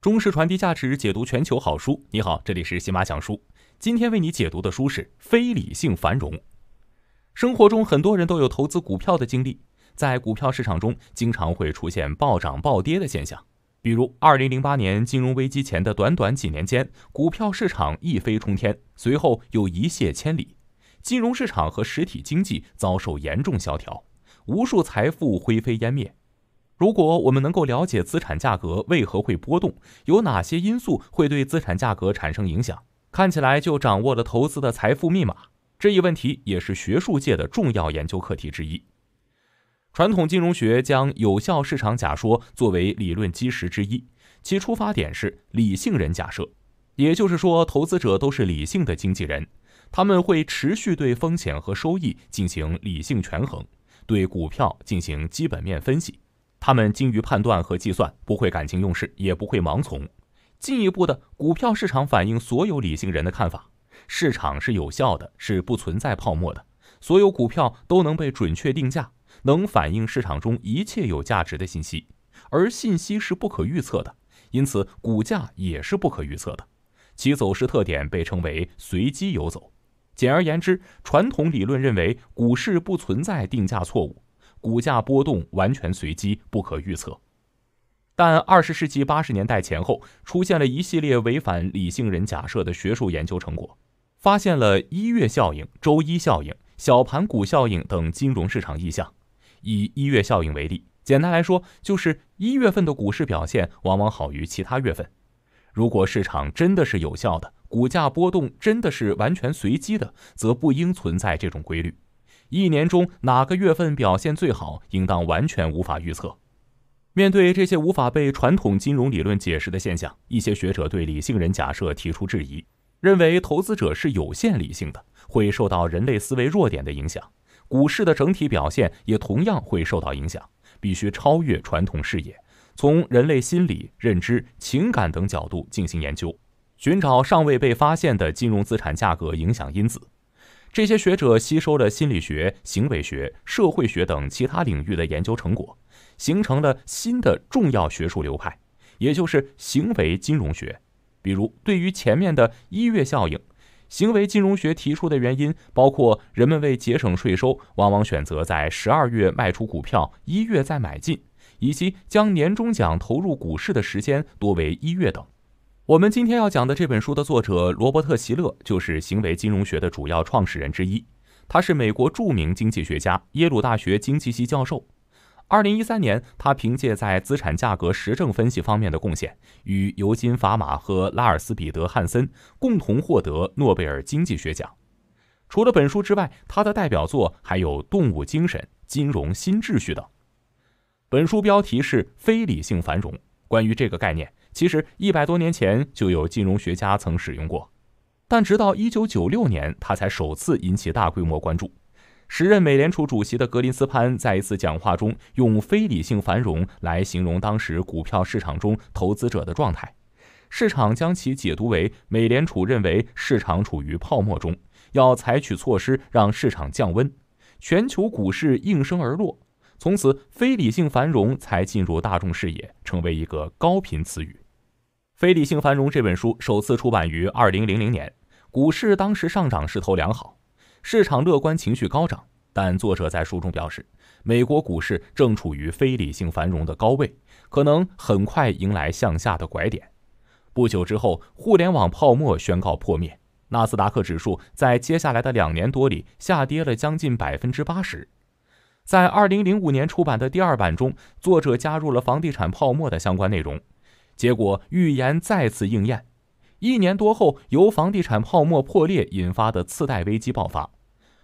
中式传递价值，解读全球好书。你好，这里是喜马讲书。今天为你解读的书是《非理性繁荣》。生活中很多人都有投资股票的经历，在股票市场中，经常会出现暴涨暴跌的现象。比如，二零零八年金融危机前的短短几年间，股票市场一飞冲天，随后又一泻千里，金融市场和实体经济遭受严重萧条，无数财富灰飞烟灭。如果我们能够了解资产价格为何会波动，有哪些因素会对资产价格产生影响，看起来就掌握了投资的财富密码。这一问题也是学术界的重要研究课题之一。传统金融学将有效市场假说作为理论基石之一，其出发点是理性人假设，也就是说，投资者都是理性的经纪人，他们会持续对风险和收益进行理性权衡，对股票进行基本面分析。他们精于判断和计算，不会感情用事，也不会盲从。进一步的，股票市场反映所有理性人的看法，市场是有效的，是不存在泡沫的，所有股票都能被准确定价，能反映市场中一切有价值的信息，而信息是不可预测的，因此股价也是不可预测的，其走势特点被称为随机游走。简而言之，传统理论认为股市不存在定价错误。股价波动完全随机，不可预测。但二十世纪八十年代前后，出现了一系列违反理性人假设的学术研究成果，发现了“一月效应”、“周一效应”、“小盘股效应”等金融市场意向。以“一月效应”为例，简单来说，就是一月份的股市表现往往好于其他月份。如果市场真的是有效的，股价波动真的是完全随机的，则不应存在这种规律。一年中哪个月份表现最好，应当完全无法预测。面对这些无法被传统金融理论解释的现象，一些学者对理性人假设提出质疑，认为投资者是有限理性的，会受到人类思维弱点的影响。股市的整体表现也同样会受到影响，必须超越传统视野，从人类心理、认知、情感等角度进行研究，寻找尚未被发现的金融资产价格影响因子。这些学者吸收了心理学、行为学、社会学等其他领域的研究成果，形成了新的重要学术流派，也就是行为金融学。比如，对于前面的一月效应，行为金融学提出的原因包括：人们为节省税收，往往选择在十二月卖出股票，一月再买进；以及将年终奖投入股市的时间多为一月等。我们今天要讲的这本书的作者罗伯特·席勒，就是行为金融学的主要创始人之一。他是美国著名经济学家、耶鲁大学经济系教授。二零一三年，他凭借在资产价格实证分析方面的贡献，与尤金·法玛和拉尔斯·彼得·汉森共同获得诺贝尔经济学奖。除了本书之外，他的代表作还有《动物精神》《金融新秩序》等。本书标题是《非理性繁荣》，关于这个概念。其实一百多年前就有金融学家曾使用过，但直到一九九六年，它才首次引起大规模关注。时任美联储主席的格林斯潘在一次讲话中用“非理性繁荣”来形容当时股票市场中投资者的状态。市场将其解读为美联储认为市场处于泡沫中，要采取措施让市场降温。全球股市应声而落，从此“非理性繁荣”才进入大众视野，成为一个高频词语。《非理性繁荣》这本书首次出版于2000年，股市当时上涨势头良好，市场乐观情绪高涨。但作者在书中表示，美国股市正处于非理性繁荣的高位，可能很快迎来向下的拐点。不久之后，互联网泡沫宣告破灭，纳斯达克指数在接下来的两年多里下跌了将近百分之八十。在2005年出版的第二版中，作者加入了房地产泡沫的相关内容。结果预言再次应验，一年多后，由房地产泡沫破裂引发的次贷危机爆发。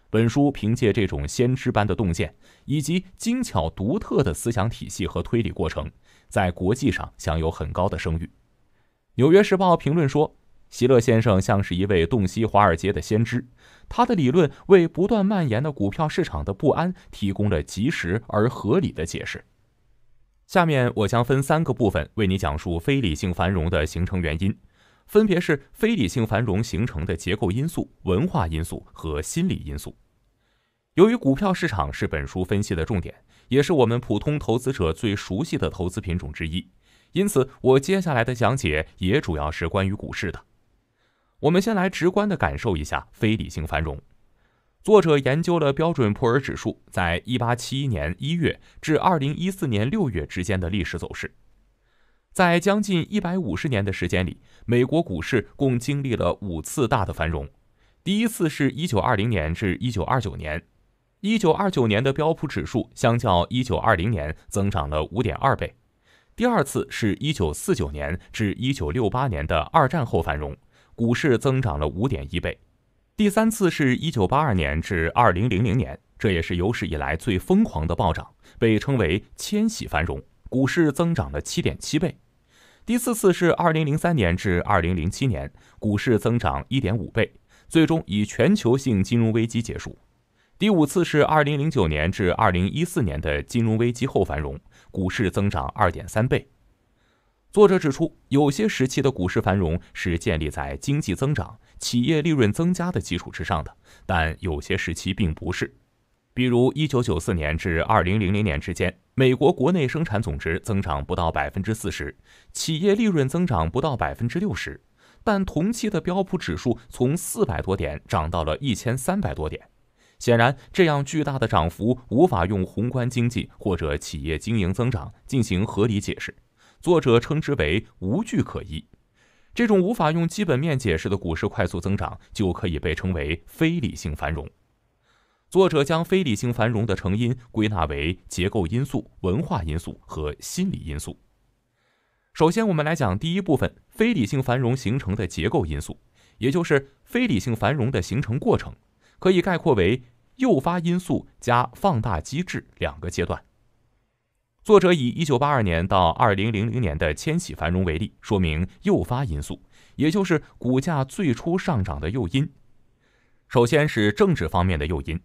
本书凭借这种先知般的洞见，以及精巧独特的思想体系和推理过程，在国际上享有很高的声誉。《纽约时报》评论说：“席勒先生像是一位洞悉华尔街的先知，他的理论为不断蔓延的股票市场的不安提供了及时而合理的解释。”下面我将分三个部分为你讲述非理性繁荣的形成原因，分别是非理性繁荣形成的结构因素、文化因素和心理因素。由于股票市场是本书分析的重点，也是我们普通投资者最熟悉的投资品种之一，因此我接下来的讲解也主要是关于股市的。我们先来直观的感受一下非理性繁荣。作者研究了标准普尔指数在1871年1月至2014年6月之间的历史走势，在将近150年的时间里，美国股市共经历了五次大的繁荣。第一次是一九二零年至一九二九年，一九二九年的标普指数相较一九二零年增长了五点二倍。第二次是一九四九年至一九六八年的二战后繁荣，股市增长了五点一倍。第三次是一九八二年至二零零零年，这也是有史以来最疯狂的暴涨，被称为“千禧繁荣”，股市增长了七点七倍。第四次是二零零三年至二零零七年，股市增长一点五倍，最终以全球性金融危机结束。第五次是二零零九年至二零一四年的金融危机后繁荣，股市增长二点三倍。作者指出，有些时期的股市繁荣是建立在经济增长。企业利润增加的基础之上的，但有些时期并不是。比如，一九九四年至二零零零年之间，美国国内生产总值增长不到百分之四十，企业利润增长不到百分之六十，但同期的标普指数从四百多点涨到了一千三百多点。显然，这样巨大的涨幅无法用宏观经济或者企业经营增长进行合理解释。作者称之为“无据可依”。这种无法用基本面解释的股市快速增长，就可以被称为非理性繁荣。作者将非理性繁荣的成因归纳为结构因素、文化因素和心理因素。首先，我们来讲第一部分：非理性繁荣形成的结构因素，也就是非理性繁荣的形成过程，可以概括为诱发因素加放大机制两个阶段。作者以一九八二年到二零零零年的千禧繁荣为例，说明诱发因素，也就是股价最初上涨的诱因。首先是政治方面的诱因。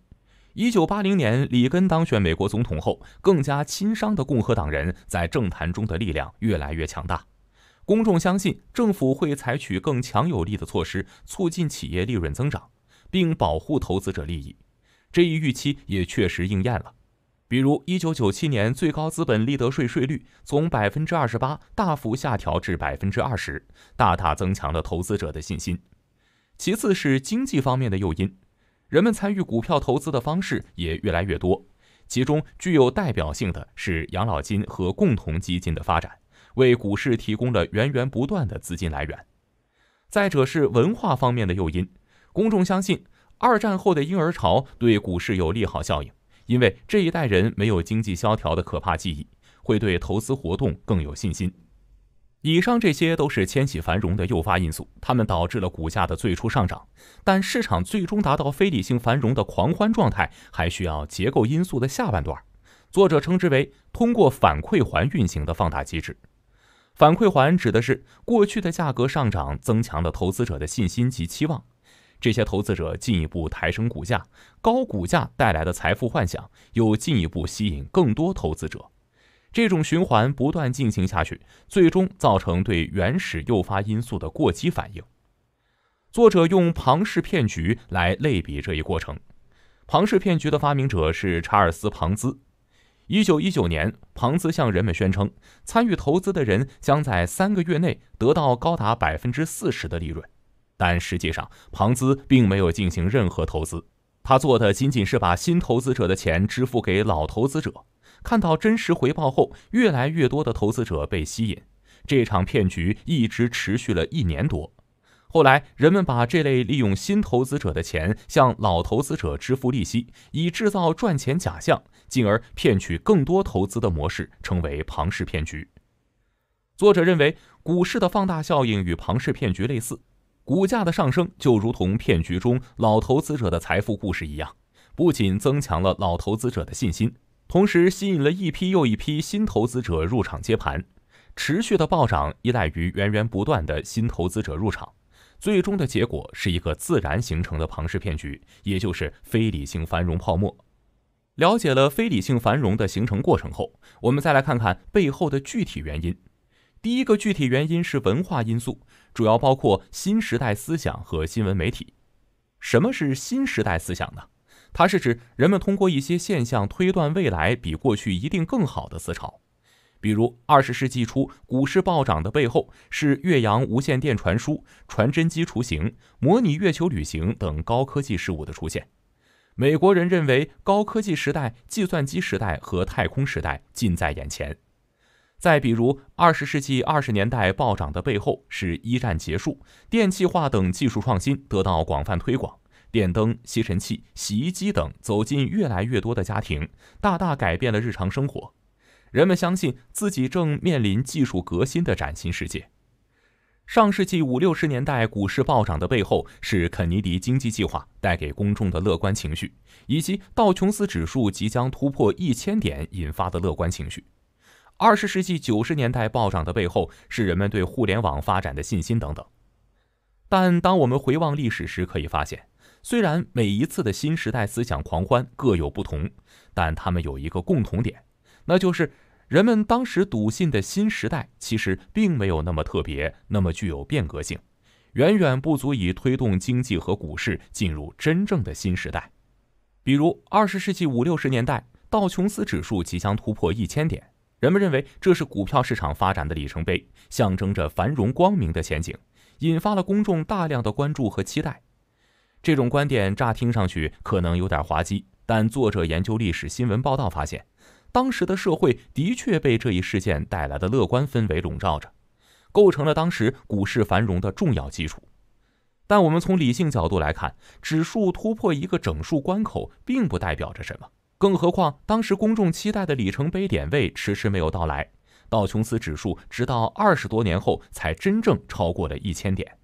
一九八零年里根当选美国总统后，更加亲商的共和党人在政坛中的力量越来越强大。公众相信政府会采取更强有力的措施，促进企业利润增长，并保护投资者利益。这一预期也确实应验了。比如，一九九七年最高资本利得税税率从百分之二十八大幅下调至百分之二十，大大增强了投资者的信心。其次是经济方面的诱因，人们参与股票投资的方式也越来越多，其中具有代表性的是养老金和共同基金的发展，为股市提供了源源不断的资金来源。再者是文化方面的诱因，公众相信二战后的婴儿潮对股市有利好效应。因为这一代人没有经济萧条的可怕记忆，会对投资活动更有信心。以上这些都是千禧繁荣的诱发因素，它们导致了股价的最初上涨，但市场最终达到非理性繁荣的狂欢状态，还需要结构因素的下半段。作者称之为通过反馈环运行的放大机制。反馈环指的是过去的价格上涨增强了投资者的信心及期望。这些投资者进一步抬升股价，高股价带来的财富幻想又进一步吸引更多投资者，这种循环不断进行下去，最终造成对原始诱发因素的过激反应。作者用庞氏骗局来类比这一过程。庞氏骗局的发明者是查尔斯·庞兹。一九一九年，庞兹向人们宣称，参与投资的人将在三个月内得到高达百分之四十的利润。但实际上，庞兹并没有进行任何投资，他做的仅仅是把新投资者的钱支付给老投资者。看到真实回报后，越来越多的投资者被吸引。这场骗局一直持续了一年多。后来，人们把这类利用新投资者的钱向老投资者支付利息，以制造赚钱假象，进而骗取更多投资的模式称为庞氏骗局。作者认为，股市的放大效应与庞氏骗局类似。股价的上升就如同骗局中老投资者的财富故事一样，不仅增强了老投资者的信心，同时吸引了一批又一批新投资者入场接盘。持续的暴涨依赖于源源不断的新投资者入场，最终的结果是一个自然形成的庞氏骗局，也就是非理性繁荣泡沫。了解了非理性繁荣的形成过程后，我们再来看看背后的具体原因。第一个具体原因是文化因素。主要包括新时代思想和新闻媒体。什么是新时代思想呢？它是指人们通过一些现象推断未来比过去一定更好的思潮。比如，二十世纪初股市暴涨的背后是岳阳无线电传输、传真机雏形、模拟月球旅行等高科技事物的出现。美国人认为，高科技时代、计算机时代和太空时代近在眼前。再比如，二十世纪二十年代暴涨的背后是一战结束、电气化等技术创新得到广泛推广，电灯、吸尘器、洗衣机等走进越来越多的家庭，大大改变了日常生活。人们相信自己正面临技术革新的崭新世界。上世纪五六十年代股市暴涨的背后是肯尼迪经济计划带给公众的乐观情绪，以及道琼斯指数即将突破一千点引发的乐观情绪。二十世纪九十年代暴涨的背后是人们对互联网发展的信心等等。但当我们回望历史时，可以发现，虽然每一次的新时代思想狂欢各有不同，但他们有一个共同点，那就是人们当时笃信的新时代其实并没有那么特别，那么具有变革性，远远不足以推动经济和股市进入真正的新时代。比如二十世纪五六十年代，道琼斯指数即将突破一千点。人们认为这是股票市场发展的里程碑，象征着繁荣光明的前景，引发了公众大量的关注和期待。这种观点乍听上去可能有点滑稽，但作者研究历史新闻报道发现，当时的社会的确被这一事件带来的乐观氛围笼罩着，构成了当时股市繁荣的重要基础。但我们从理性角度来看，指数突破一个整数关口，并不代表着什么。更何况，当时公众期待的里程碑点位迟迟没有到来，道琼斯指数直到二十多年后才真正超过了一千点。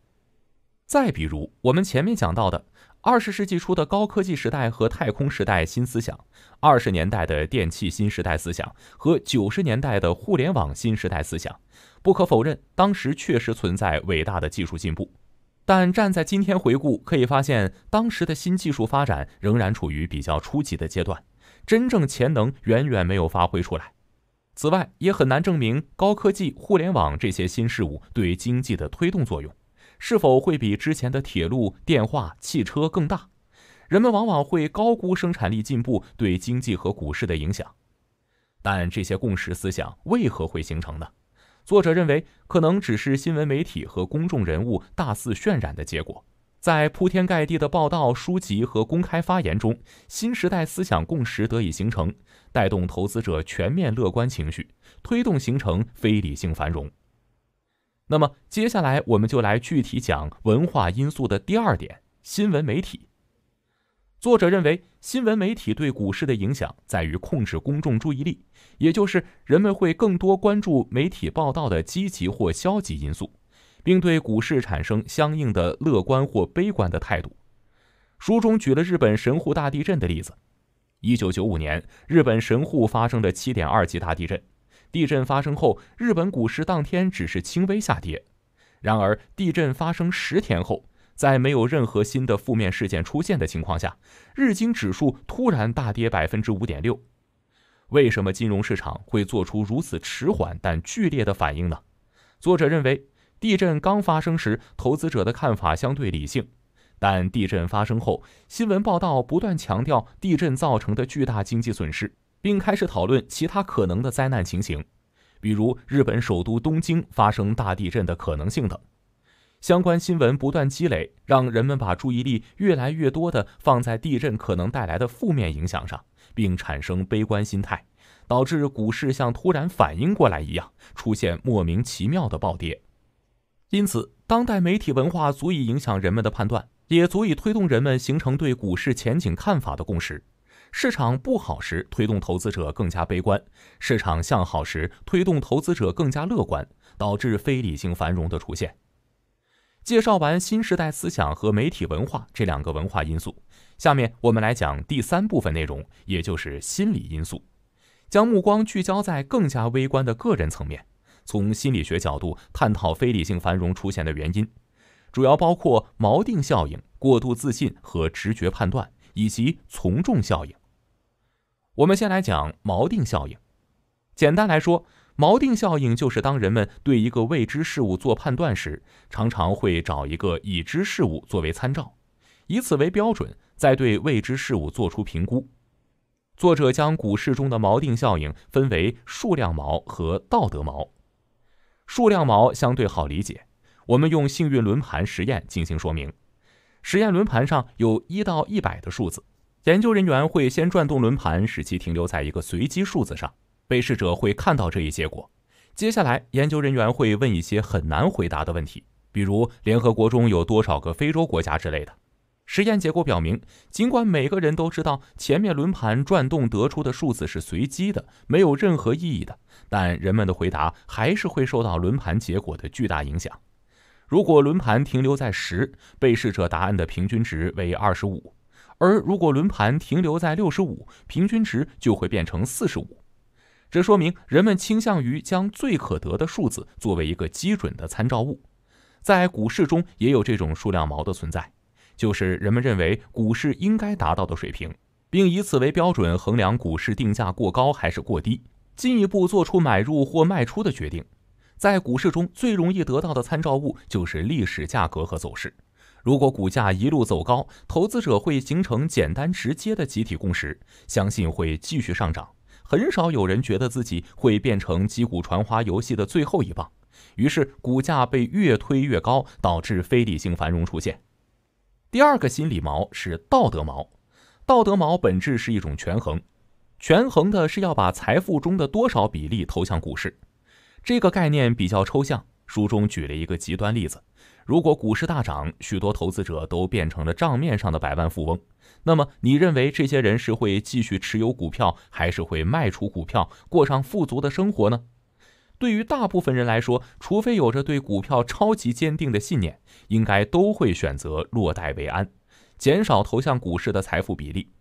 再比如，我们前面讲到的二十世纪初的高科技时代和太空时代新思想，二十年代的电气新时代思想和九十年代的互联网新时代思想，不可否认，当时确实存在伟大的技术进步，但站在今天回顾，可以发现当时的新技术发展仍然处于比较初级的阶段。真正潜能远远没有发挥出来。此外，也很难证明高科技、互联网这些新事物对经济的推动作用是否会比之前的铁路、电话、汽车更大。人们往往会高估生产力进步对经济和股市的影响。但这些共识思想为何会形成呢？作者认为，可能只是新闻媒体和公众人物大肆渲染的结果。在铺天盖地的报道、书籍和公开发言中，新时代思想共识得以形成，带动投资者全面乐观情绪，推动形成非理性繁荣。那么，接下来我们就来具体讲文化因素的第二点：新闻媒体。作者认为，新闻媒体对股市的影响在于控制公众注意力，也就是人们会更多关注媒体报道的积极或消极因素。并对股市产生相应的乐观或悲观的态度。书中举了日本神户大地震的例子。一九九五年，日本神户发生的七点二级大地震。地震发生后，日本股市当天只是轻微下跌。然而，地震发生十天后，在没有任何新的负面事件出现的情况下，日经指数突然大跌百分之五点六。为什么金融市场会做出如此迟缓但剧烈的反应呢？作者认为。地震刚发生时，投资者的看法相对理性，但地震发生后，新闻报道不断强调地震造成的巨大经济损失，并开始讨论其他可能的灾难情形，比如日本首都东京发生大地震的可能性等。相关新闻不断积累，让人们把注意力越来越多地放在地震可能带来的负面影响上，并产生悲观心态，导致股市像突然反应过来一样出现莫名其妙的暴跌。因此，当代媒体文化足以影响人们的判断，也足以推动人们形成对股市前景看法的共识。市场不好时，推动投资者更加悲观；市场向好时，推动投资者更加乐观，导致非理性繁荣的出现。介绍完新时代思想和媒体文化这两个文化因素，下面我们来讲第三部分内容，也就是心理因素，将目光聚焦在更加微观的个人层面。从心理学角度探讨非理性繁荣出现的原因，主要包括锚定效应、过度自信和直觉判断，以及从众效应。我们先来讲锚定效应。简单来说，锚定效应就是当人们对一个未知事物做判断时，常常会找一个已知事物作为参照，以此为标准，再对未知事物做出评估。作者将股市中的锚定效应分为数量锚和道德锚。数量锚相对好理解，我们用幸运轮盘实验进行说明。实验轮盘上有一到一百的数字，研究人员会先转动轮盘，使其停留在一个随机数字上，被试者会看到这一结果。接下来，研究人员会问一些很难回答的问题，比如联合国中有多少个非洲国家之类的。实验结果表明，尽管每个人都知道前面轮盘转动得出的数字是随机的，没有任何意义的。但人们的回答还是会受到轮盘结果的巨大影响。如果轮盘停留在十，被试者答案的平均值为二十五；而如果轮盘停留在六十五，平均值就会变成四十五。这说明人们倾向于将最可得的数字作为一个基准的参照物。在股市中也有这种数量锚的存在，就是人们认为股市应该达到的水平，并以此为标准衡量股市定价过高还是过低。进一步做出买入或卖出的决定，在股市中最容易得到的参照物就是历史价格和走势。如果股价一路走高，投资者会形成简单直接的集体共识，相信会继续上涨。很少有人觉得自己会变成击鼓传花游戏的最后一棒，于是股价被越推越高，导致非理性繁荣出现。第二个心理锚是道德锚，道德锚本质是一种权衡。权衡的是要把财富中的多少比例投向股市，这个概念比较抽象。书中举了一个极端例子：如果股市大涨，许多投资者都变成了账面上的百万富翁，那么你认为这些人是会继续持有股票，还是会卖出股票，过上富足的生活呢？对于大部分人来说，除非有着对股票超级坚定的信念，应该都会选择落袋为安，减少投向股市的财富比例。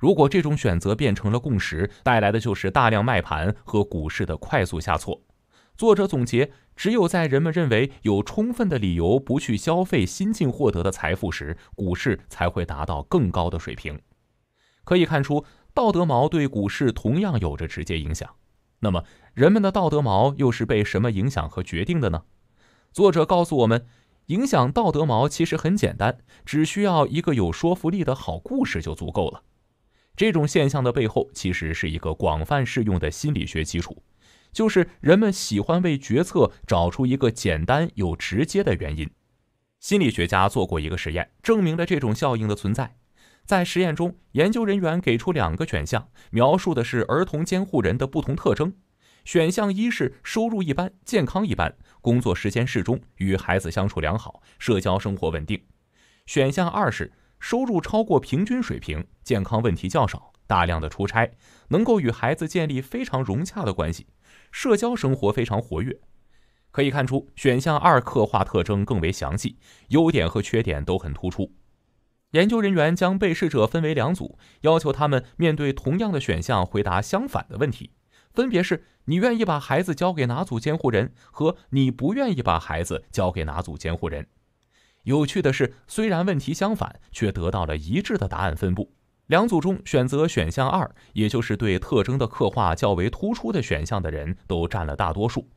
如果这种选择变成了共识，带来的就是大量卖盘和股市的快速下挫。作者总结：只有在人们认为有充分的理由不去消费新近获得的财富时，股市才会达到更高的水平。可以看出，道德毛对股市同样有着直接影响。那么，人们的道德毛又是被什么影响和决定的呢？作者告诉我们，影响道德毛其实很简单，只需要一个有说服力的好故事就足够了。这种现象的背后其实是一个广泛适用的心理学基础，就是人们喜欢为决策找出一个简单又直接的原因。心理学家做过一个实验，证明了这种效应的存在。在实验中，研究人员给出两个选项，描述的是儿童监护人的不同特征。选项一是收入一般、健康一般、工作时间适中、与孩子相处良好、社交生活稳定；选项二是。收入超过平均水平，健康问题较少，大量的出差，能够与孩子建立非常融洽的关系，社交生活非常活跃。可以看出，选项二刻画特征更为详细，优点和缺点都很突出。研究人员将被试者分为两组，要求他们面对同样的选项回答相反的问题，分别是：你愿意把孩子交给哪组监护人？和你不愿意把孩子交给哪组监护人？有趣的是，虽然问题相反，却得到了一致的答案分布。两组中选择选项二，也就是对特征的刻画较为突出的选项的人，都占了大多数。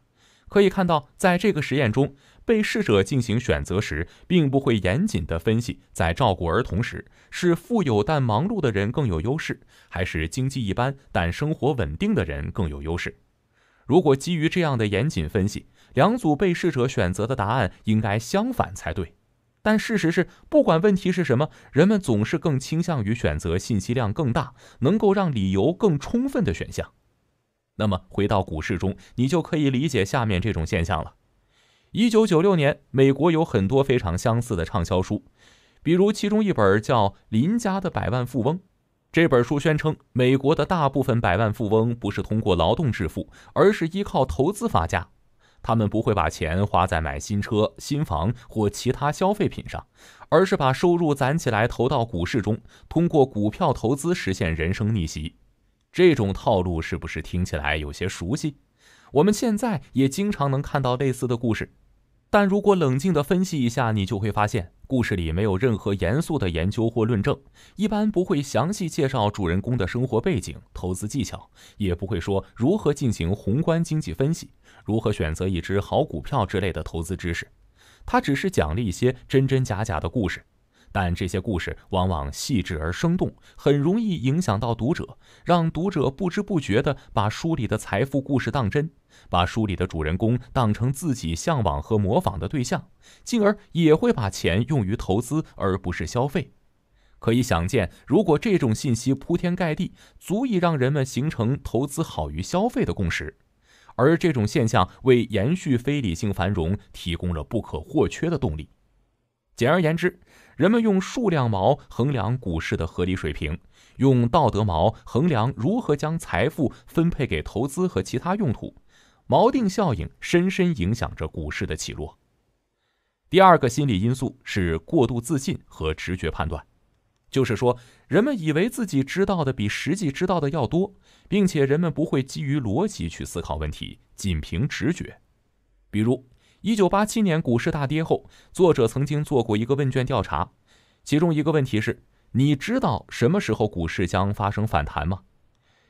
可以看到，在这个实验中，被试者进行选择时，并不会严谨地分析在照顾儿童时，是富有但忙碌的人更有优势，还是经济一般但生活稳定的人更有优势。如果基于这样的严谨分析，两组被试者选择的答案应该相反才对。但事实是，不管问题是什么，人们总是更倾向于选择信息量更大、能够让理由更充分的选项。那么，回到股市中，你就可以理解下面这种现象了：一九九六年，美国有很多非常相似的畅销书，比如其中一本叫《邻家的百万富翁》。这本书宣称，美国的大部分百万富翁不是通过劳动致富，而是依靠投资发家。他们不会把钱花在买新车、新房或其他消费品上，而是把收入攒起来投到股市中，通过股票投资实现人生逆袭。这种套路是不是听起来有些熟悉？我们现在也经常能看到类似的故事。但如果冷静地分析一下，你就会发现，故事里没有任何严肃的研究或论证，一般不会详细介绍主人公的生活背景、投资技巧，也不会说如何进行宏观经济分析、如何选择一只好股票之类的投资知识。它只是讲了一些真真假假的故事。但这些故事往往细致而生动，很容易影响到读者，让读者不知不觉地把书里的财富故事当真，把书里的主人公当成自己向往和模仿的对象，进而也会把钱用于投资而不是消费。可以想见，如果这种信息铺天盖地，足以让人们形成投资好于消费的共识，而这种现象为延续非理性繁荣提供了不可或缺的动力。简而言之，人们用数量毛衡量股市的合理水平，用道德毛衡量如何将财富分配给投资和其他用途。锚定效应深深影响着股市的起落。第二个心理因素是过度自信和直觉判断，就是说，人们以为自己知道的比实际知道的要多，并且人们不会基于逻辑去思考问题，仅凭直觉。比如。一九八七年股市大跌后，作者曾经做过一个问卷调查，其中一个问题是：你知道什么时候股市将发生反弹吗？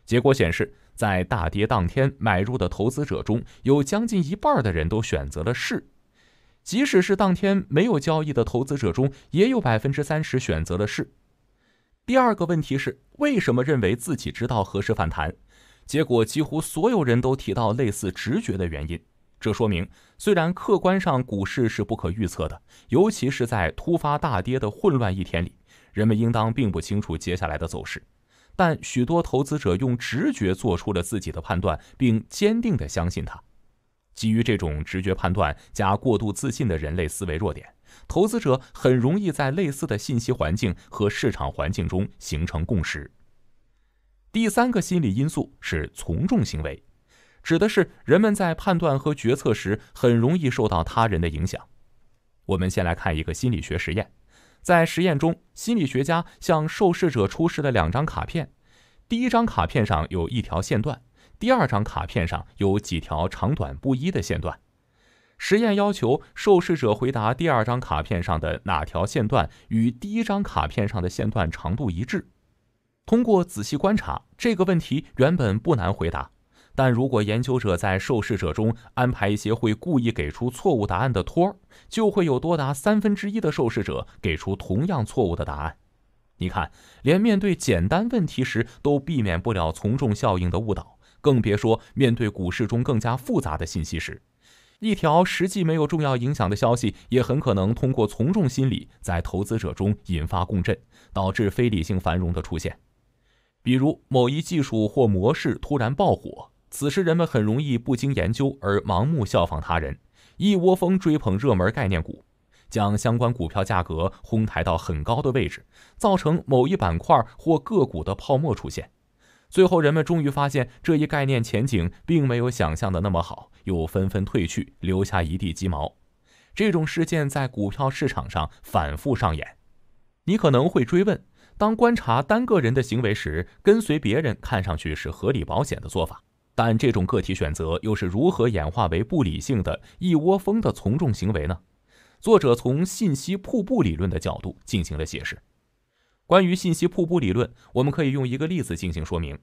结果显示，在大跌当天买入的投资者中，有将近一半的人都选择了是；即使是当天没有交易的投资者中，也有百分之三十选择了是。第二个问题是：为什么认为自己知道何时反弹？结果几乎所有人都提到类似直觉的原因。这说明，虽然客观上股市是不可预测的，尤其是在突发大跌的混乱一天里，人们应当并不清楚接下来的走势。但许多投资者用直觉做出了自己的判断，并坚定地相信它。基于这种直觉判断加过度自信的人类思维弱点，投资者很容易在类似的信息环境和市场环境中形成共识。第三个心理因素是从众行为。指的是人们在判断和决策时很容易受到他人的影响。我们先来看一个心理学实验。在实验中，心理学家向受试者出示了两张卡片，第一张卡片上有一条线段，第二张卡片上有几条长短不一的线段。实验要求受试者回答第二张卡片上的哪条线段与第一张卡片上的线段长度一致。通过仔细观察，这个问题原本不难回答。但如果研究者在受试者中安排一些会故意给出错误答案的托儿，就会有多达三分之一的受试者给出同样错误的答案。你看，连面对简单问题时都避免不了从众效应的误导，更别说面对股市中更加复杂的信息时，一条实际没有重要影响的消息，也很可能通过从众心理在投资者中引发共振，导致非理性繁荣的出现。比如某一技术或模式突然爆火。此时，人们很容易不经研究而盲目效仿他人，一窝蜂追捧热门概念股，将相关股票价格哄抬到很高的位置，造成某一板块或个股的泡沫出现。最后，人们终于发现这一概念前景并没有想象的那么好，又纷纷退去，留下一地鸡毛。这种事件在股票市场上反复上演。你可能会追问：当观察单个人的行为时，跟随别人看上去是合理、保险的做法。但这种个体选择又是如何演化为不理性的、一窝蜂的从众行为呢？作者从信息瀑布理论的角度进行了解释。关于信息瀑布理论，我们可以用一个例子进行说明。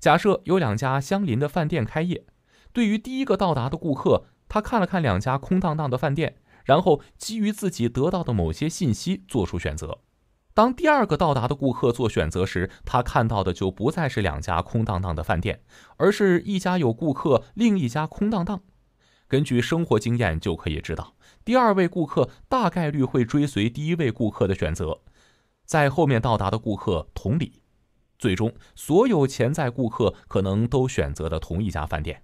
假设有两家相邻的饭店开业，对于第一个到达的顾客，他看了看两家空荡荡的饭店，然后基于自己得到的某些信息做出选择。当第二个到达的顾客做选择时，他看到的就不再是两家空荡荡的饭店，而是一家有顾客，另一家空荡荡。根据生活经验就可以知道，第二位顾客大概率会追随第一位顾客的选择，在后面到达的顾客同理。最终，所有潜在顾客可能都选择了同一家饭店，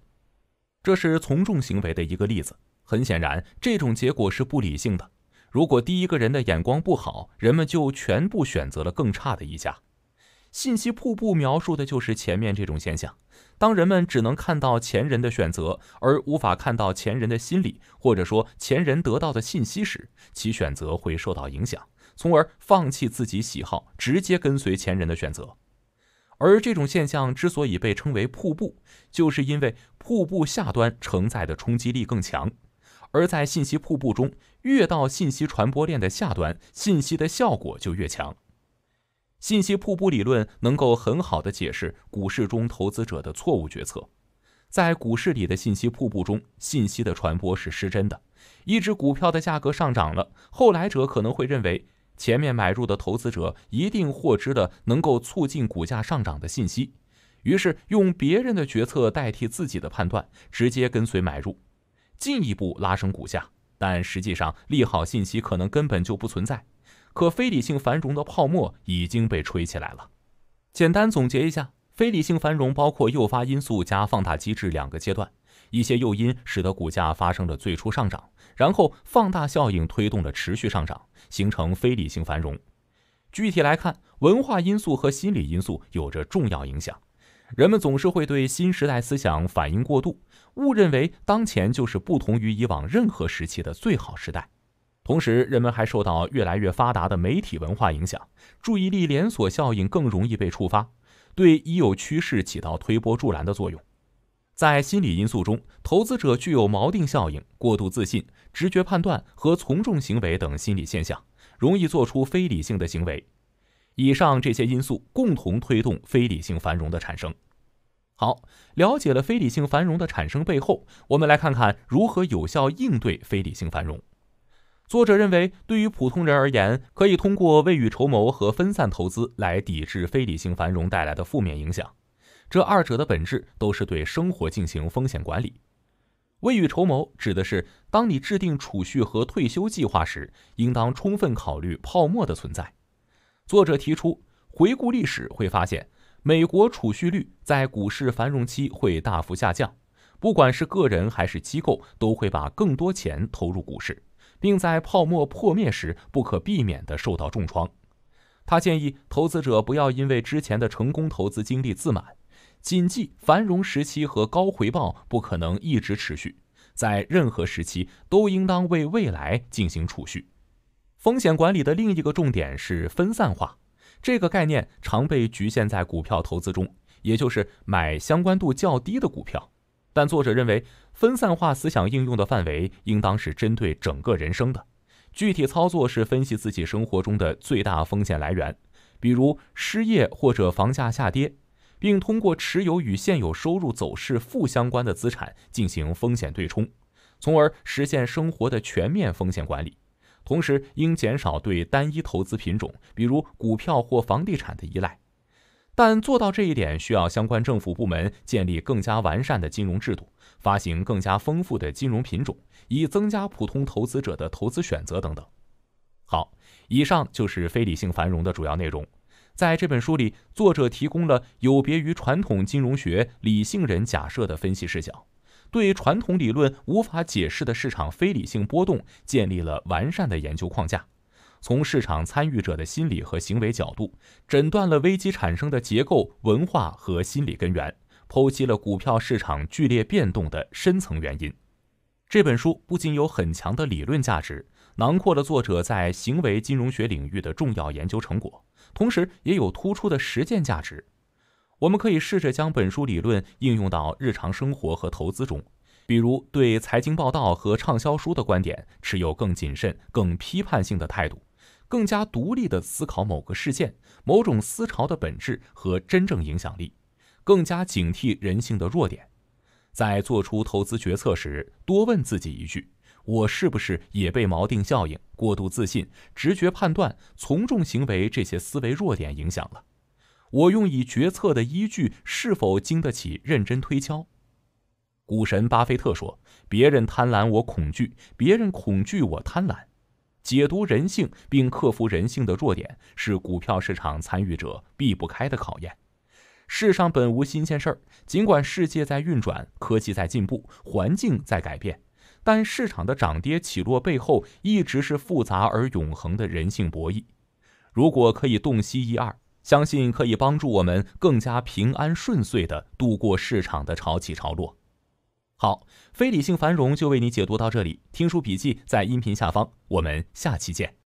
这是从众行为的一个例子。很显然，这种结果是不理性的。如果第一个人的眼光不好，人们就全部选择了更差的一家。信息瀑布描述的就是前面这种现象：当人们只能看到前人的选择，而无法看到前人的心理，或者说前人得到的信息时，其选择会受到影响，从而放弃自己喜好，直接跟随前人的选择。而这种现象之所以被称为瀑布，就是因为瀑布下端承载的冲击力更强。而在信息瀑布中，越到信息传播链的下端，信息的效果就越强。信息瀑布理论能够很好的解释股市中投资者的错误决策。在股市里的信息瀑布中，信息的传播是失真的。一只股票的价格上涨了，后来者可能会认为前面买入的投资者一定获知了能够促进股价上涨的信息，于是用别人的决策代替自己的判断，直接跟随买入。进一步拉升股价，但实际上利好信息可能根本就不存在。可非理性繁荣的泡沫已经被吹起来了。简单总结一下，非理性繁荣包括诱发因素加放大机制两个阶段。一些诱因使得股价发生了最初上涨，然后放大效应推动了持续上涨，形成非理性繁荣。具体来看，文化因素和心理因素有着重要影响。人们总是会对新时代思想反应过度，误认为当前就是不同于以往任何时期的最好时代。同时，人们还受到越来越发达的媒体文化影响，注意力连锁效应更容易被触发，对已有趋势起到推波助澜的作用。在心理因素中，投资者具有锚定效应、过度自信、直觉判断和从众行为等心理现象，容易做出非理性的行为。以上这些因素共同推动非理性繁荣的产生。好，了解了非理性繁荣的产生背后，我们来看看如何有效应对非理性繁荣。作者认为，对于普通人而言，可以通过未雨绸缪和分散投资来抵制非理性繁荣带来的负面影响。这二者的本质都是对生活进行风险管理。未雨绸缪指的是，当你制定储蓄和退休计划时，应当充分考虑泡沫的存在。作者提出，回顾历史会发现，美国储蓄率在股市繁荣期会大幅下降，不管是个人还是机构，都会把更多钱投入股市，并在泡沫破灭时不可避免地受到重创。他建议投资者不要因为之前的成功投资经历自满，谨记繁荣时期和高回报不可能一直持续，在任何时期都应当为未来进行储蓄。风险管理的另一个重点是分散化，这个概念常被局限在股票投资中，也就是买相关度较低的股票。但作者认为，分散化思想应用的范围应当是针对整个人生的。具体操作是分析自己生活中的最大风险来源，比如失业或者房价下跌，并通过持有与现有收入走势负相关的资产进行风险对冲，从而实现生活的全面风险管理。同时，应减少对单一投资品种，比如股票或房地产的依赖。但做到这一点，需要相关政府部门建立更加完善的金融制度，发行更加丰富的金融品种，以增加普通投资者的投资选择等等。好，以上就是非理性繁荣的主要内容。在这本书里，作者提供了有别于传统金融学理性人假设的分析视角。对传统理论无法解释的市场非理性波动，建立了完善的研究框架，从市场参与者的心理和行为角度，诊断了危机产生的结构、文化和心理根源，剖析了股票市场剧烈变动的深层原因。这本书不仅有很强的理论价值，囊括了作者在行为金融学领域的重要研究成果，同时也有突出的实践价值。我们可以试着将本书理论应用到日常生活和投资中，比如对财经报道和畅销书的观点持有更谨慎、更批判性的态度，更加独立地思考某个事件、某种思潮的本质和真正影响力，更加警惕人性的弱点，在做出投资决策时多问自己一句：我是不是也被锚定效应、过度自信、直觉判断、从众行为这些思维弱点影响了？我用以决策的依据是否经得起认真推敲？股神巴菲特说：“别人贪婪我恐惧，别人恐惧我贪婪。”解读人性并克服人性的弱点，是股票市场参与者避不开的考验。世上本无新鲜事儿，尽管世界在运转，科技在进步，环境在改变，但市场的涨跌起落背后，一直是复杂而永恒的人性博弈。如果可以洞悉一二。相信可以帮助我们更加平安顺遂地度过市场的潮起潮落。好，非理性繁荣就为你解读到这里，听书笔记在音频下方，我们下期见。